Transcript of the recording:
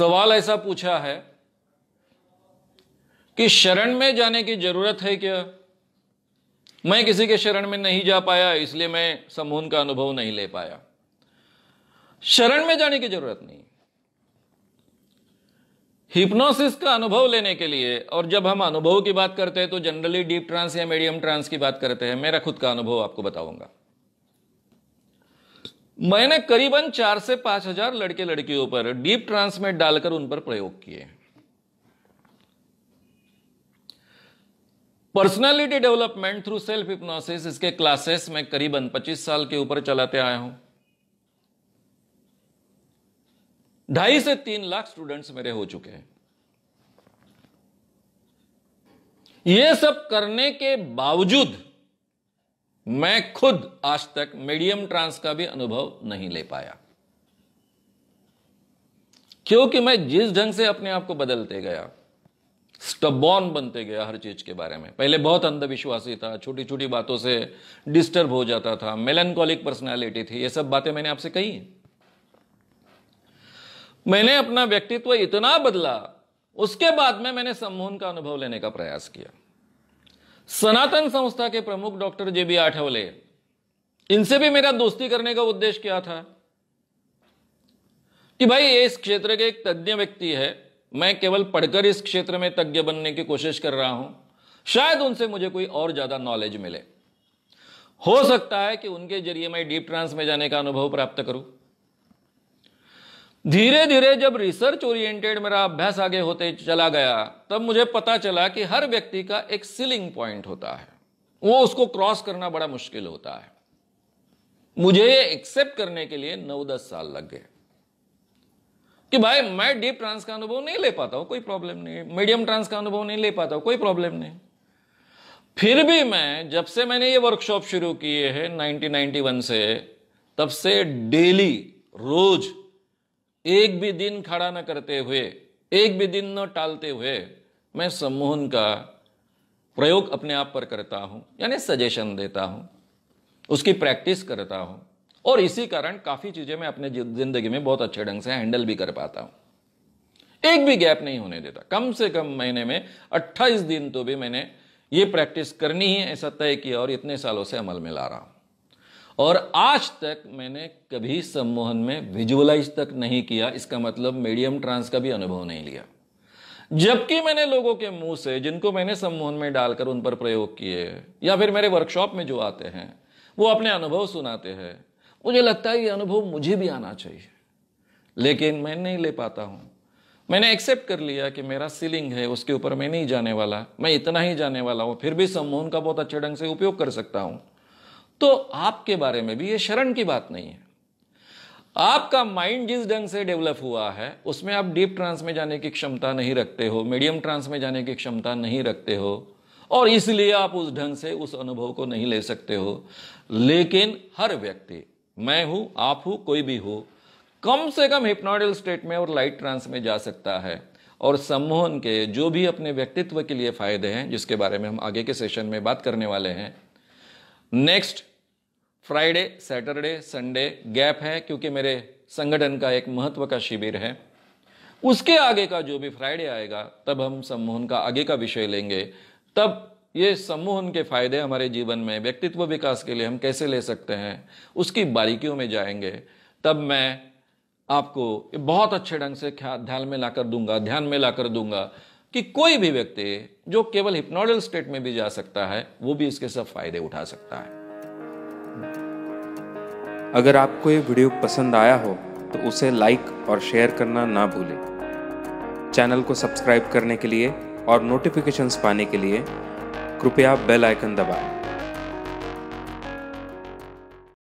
सवाल ऐसा पूछा है कि शरण में जाने की जरूरत है क्या मैं किसी के शरण में नहीं जा पाया इसलिए मैं समूह का अनुभव नहीं ले पाया शरण में जाने की जरूरत नहीं हिप्नोसिस का अनुभव लेने के लिए और जब हम अनुभव की बात करते हैं तो जनरली डीप ट्रांस या मीडियम ट्रांस की बात करते हैं मेरा खुद का अनुभव आपको बताऊंगा मैंने करीबन चार से पांच हजार लड़के लड़कियों पर डीप ट्रांसमेट डालकर उन पर प्रयोग किए personality development through self hypnosis इसके क्लासेस में करीबन 25 साल के ऊपर चलाते आया हूं ढाई से तीन लाख स्टूडेंट्स मेरे हो चुके हैं यह सब करने के बावजूद मैं खुद आज तक मीडियम ट्रांस का भी अनुभव नहीं ले पाया क्योंकि मैं जिस ढंग से अपने आप को बदलते गया स्टबॉन बनते गया हर चीज के बारे में पहले बहुत अंधविश्वासी था छोटी छोटी बातों से डिस्टर्ब हो जाता था मेलनकॉलिक पर्सनालिटी थी ये सब बातें मैंने आपसे कही मैंने अपना व्यक्तित्व इतना बदला उसके बाद में मैंने सम्मोहन का अनुभव लेने का प्रयास किया सनातन संस्था के प्रमुख डॉक्टर जेबी आठवले इनसे भी मेरा दोस्ती करने का उद्देश्य क्या था कि भाई ये इस क्षेत्र के एक तज्ञ व्यक्ति है मैं केवल पढ़कर इस क्षेत्र में तज्ञ बनने की कोशिश कर रहा हूं शायद उनसे मुझे कोई और ज्यादा नॉलेज मिले हो सकता है कि उनके जरिए मैं डीप ट्रांस में जाने का अनुभव प्राप्त करूं धीरे धीरे जब रिसर्च ओरिएंटेड मेरा अभ्यास आगे होते चला गया तब मुझे पता चला कि हर व्यक्ति का एक सीलिंग पॉइंट होता है वो उसको क्रॉस करना बड़ा मुश्किल होता है मुझे ये एक्सेप्ट करने के लिए नौ दस साल लग गए कि भाई मैं डीप ट्रांस का अनुभव नहीं ले पाता हूं कोई प्रॉब्लम नहीं मीडियम ट्रांस का अनुभव नहीं ले पाता हूं कोई प्रॉब्लम नहीं फिर भी मैं जब से मैंने ये वर्कशॉप शुरू किए हैं 1991 से तब से डेली रोज़ एक भी दिन खड़ा न करते हुए एक भी दिन न टालते हुए मैं सम्मोहन का प्रयोग अपने आप पर करता हूं यानी सजेशन देता हूं उसकी प्रैक्टिस करता हूं और इसी कारण काफ़ी चीज़ें मैं अपने ज़िंदगी में बहुत अच्छे ढंग से हैंडल भी कर पाता हूं एक भी गैप नहीं होने देता कम से कम महीने में 28 दिन तो भी मैंने ये प्रैक्टिस करनी ही ऐसा तय किया और इतने सालों से अमल में ला रहा हूं और आज तक मैंने कभी सम्मोहन में विजुअलाइज तक नहीं किया इसका मतलब मीडियम ट्रांस का भी अनुभव नहीं लिया जबकि मैंने लोगों के मुंह से जिनको मैंने सम्मोहन में डालकर उन पर प्रयोग किए या फिर मेरे वर्कशॉप में जो आते हैं वो अपने अनुभव सुनाते हैं मुझे लगता है ये अनुभव मुझे भी आना चाहिए लेकिन मैं नहीं ले पाता हूं मैंने एक्सेप्ट कर लिया कि मेरा सीलिंग है उसके ऊपर मैं नहीं जाने वाला मैं इतना ही जाने वाला हूँ फिर भी सम्मोहन का बहुत अच्छे ढंग से उपयोग कर सकता हूँ तो आपके बारे में भी ये शरण की बात नहीं है आपका माइंड जिस ढंग से डेवलप हुआ है उसमें आप डीप ट्रांस में जाने की क्षमता नहीं रखते हो मीडियम ट्रांस में जाने की क्षमता नहीं रखते हो और इसलिए आप उस ढंग से उस अनुभव को नहीं ले सकते हो लेकिन हर व्यक्ति मैं हूं आप हूं कोई भी हो कम से कम हिप्नोडल स्टेट में और लाइट ट्रांस में जा सकता है और सम्मोहन के जो भी अपने व्यक्तित्व के लिए फायदे हैं जिसके बारे में हम आगे के सेशन में बात करने वाले हैं next Friday Saturday Sunday gap है क्योंकि मेरे संगठन का एक महत्व का शिविर है उसके आगे का जो भी फ्राइडे आएगा तब हम सम्मोहन का आगे का विषय लेंगे तब ये सम्मोहन के फायदे हमारे जीवन में व्यक्तित्व विकास के लिए हम कैसे ले सकते हैं उसकी बारीकियों में जाएंगे तब मैं आपको बहुत अच्छे ढंग से ध्यान में लाकर दूंगा ध्यान में लाकर दूंगा कि कोई भी व्यक्ति जो केवल हिप्नोडल स्टेट में भी जा सकता है वो भी इसके सब फायदे उठा सकता है अगर आपको ये वीडियो पसंद आया हो तो उसे लाइक और शेयर करना ना भूलें चैनल को सब्सक्राइब करने के लिए और नोटिफिकेशंस पाने के लिए कृपया बेल आइकन दबाएं।